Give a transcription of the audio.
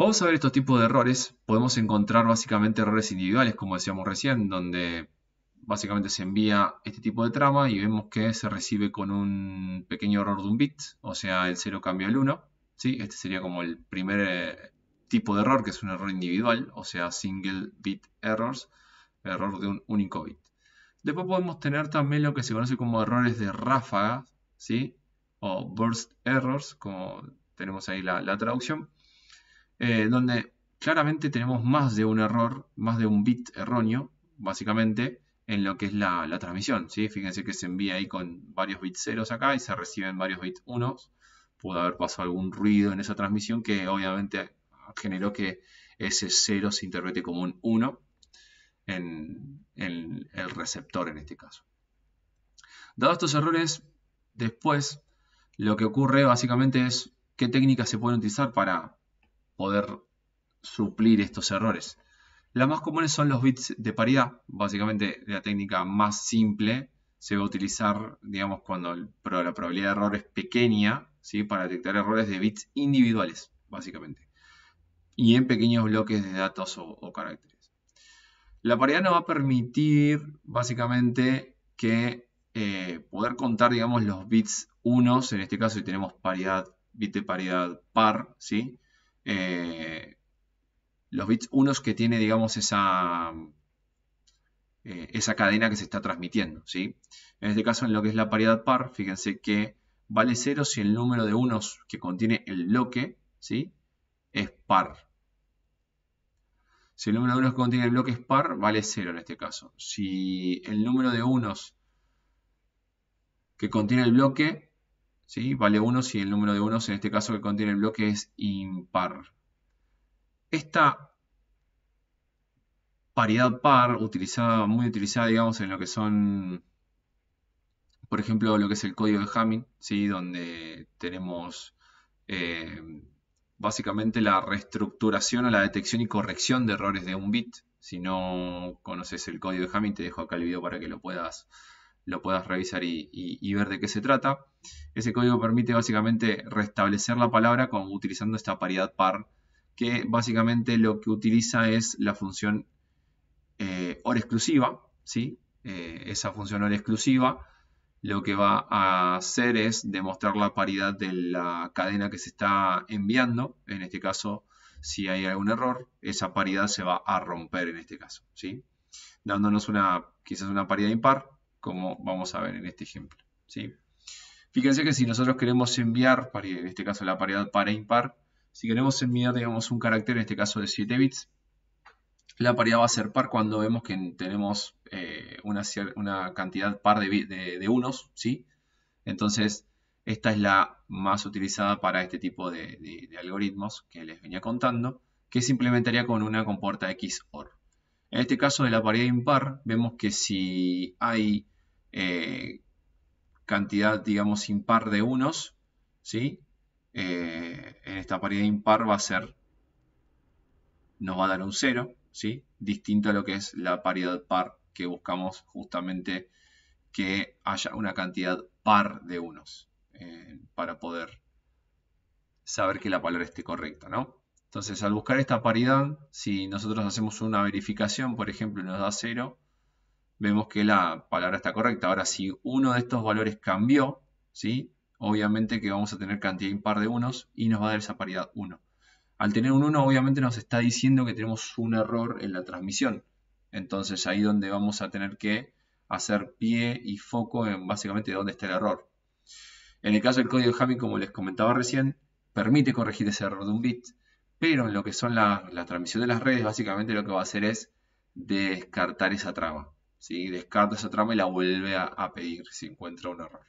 Vamos a ver estos tipos de errores. Podemos encontrar básicamente errores individuales, como decíamos recién, donde básicamente se envía este tipo de trama y vemos que se recibe con un pequeño error de un bit, o sea, el 0 cambia al 1. ¿sí? Este sería como el primer eh, tipo de error, que es un error individual, o sea, single bit errors, error de un único bit. Después podemos tener también lo que se conoce como errores de ráfaga, ¿sí? o burst errors, como tenemos ahí la traducción eh, donde claramente tenemos más de un error, más de un bit erróneo, básicamente, en lo que es la, transmisión. ¿sí? Fíjense que se envía ahí con varios bits ceros acá y se reciben varios bits unos. Pudo haber pasado algún ruido en esa transmisión que obviamente generó que ese 0 se interprete como un 1 en, en, el receptor en este caso. Dados estos errores, después lo que ocurre básicamente es qué técnicas se pueden utilizar para poder suplir estos errores. Las más comunes son los bits de paridad, básicamente la técnica más simple se va a utilizar, digamos, cuando la probabilidad de error es pequeña, ¿sí? para detectar errores de bits individuales, básicamente, y en pequeños bloques de datos o, caracteres. La paridad nos va a permitir, básicamente, que eh, poder contar, digamos, los bits unos, en este caso si tenemos paridad, bit de paridad par, ¿sí? Eh, los bits unos que tiene, digamos, esa, eh, esa cadena que se está transmitiendo. ¿sí? En este caso, en lo que es la paridad par, fíjense que vale 0 si el número de unos que contiene el bloque ¿sí? es par. Si el número de unos que contiene el bloque es par, vale 0 en este caso. Si el número de unos que contiene el bloque Vale 1 si el número de unos en este caso que contiene el bloque es impar. Esta paridad par, utilizada, muy utilizada, digamos, en lo que son, por ejemplo, lo que es el código de Hamming, ¿sí? Donde tenemos... Eh, básicamente la reestructuración o la detección y corrección de errores de un bit. Si no conoces el código de Hamming, te dejo acá el video para que lo puedas lo puedas revisar y, ver de qué se trata. Ese código permite básicamente restablecer la palabra utilizando esta paridad par, que básicamente lo que utiliza es la función eh, hora exclusiva. ¿sí? Eh, esa función or exclusiva lo que va a hacer es demostrar la paridad de la cadena que se está enviando. En este caso, si hay algún error, esa paridad se va a romper en este caso, ¿sí? Dándonos una, quizás una paridad impar, como vamos a ver en este ejemplo. Fíjense que si nosotros queremos enviar, en este caso la paridad par e impar, si queremos enviar un carácter, en este caso de 7 bits, la paridad va a ser par cuando vemos que tenemos eh, una, cantidad par de, unos, Entonces, esta es la más utilizada para este tipo de, de algoritmos que les venía contando, que se implementaría con una comporta XOR. En este caso de la paridad impar, vemos que si hay eh, cantidad, digamos, impar de unos, ¿sí? Eh, en esta paridad impar va a ser, nos va a dar un 0, ¿sí? distinto a lo que es la paridad par, que buscamos justamente que haya una cantidad par de unos eh, para poder saber que la palabra esté correcta, ¿no? Entonces, al buscar esta paridad, si nosotros hacemos una verificación, por ejemplo, nos da 0, vemos que la palabra está correcta. Ahora, si uno de estos valores cambió, ¿sí? obviamente que vamos a tener cantidad impar de unos y nos va a dar esa paridad 1. Al tener un 1, obviamente nos está diciendo que tenemos un error en la transmisión. Entonces, ahí donde vamos a tener que hacer pie y foco en básicamente dónde está el error. En el caso del código de Hamming, como les comentaba recién, permite corregir ese error de un bit. Pero en lo que son la, transmisiones transmisión de las redes, básicamente lo que va a hacer es descartar esa trama. si Descarta esa trama y la vuelve a pedir si encuentra un error.